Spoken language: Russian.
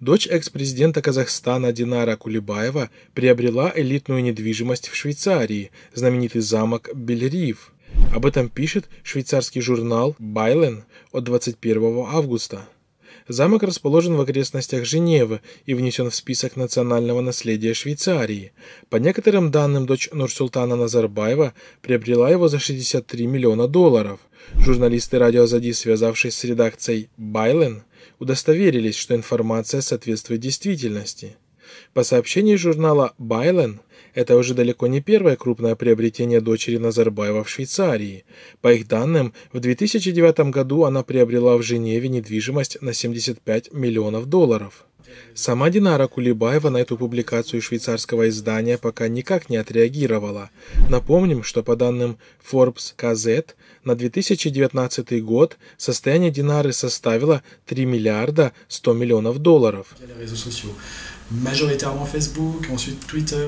дочь экс-президента Казахстана Динара Кулебаева приобрела элитную недвижимость в Швейцарии, знаменитый замок Бельриф. Об этом пишет швейцарский журнал «Байлен» от 21 августа. Замок расположен в окрестностях Женевы и внесен в список национального наследия Швейцарии. По некоторым данным, дочь Нурсултана Назарбаева приобрела его за 63 миллиона долларов. Журналисты радио «Зади», связавшись с редакцией «Байлен», удостоверились, что информация соответствует действительности. По сообщению журнала «Байлен», это уже далеко не первое крупное приобретение дочери Назарбаева в Швейцарии. По их данным, в 2009 году она приобрела в Женеве недвижимость на 75 миллионов долларов. Сама Динара Кулебаева на эту публикацию швейцарского издания пока никак не отреагировала. Напомним, что по данным Forbes KZ на 2019 год состояние Динары составило 3 миллиарда 100 миллионов долларов. Majoritairement Facebook, ensuite Twitter.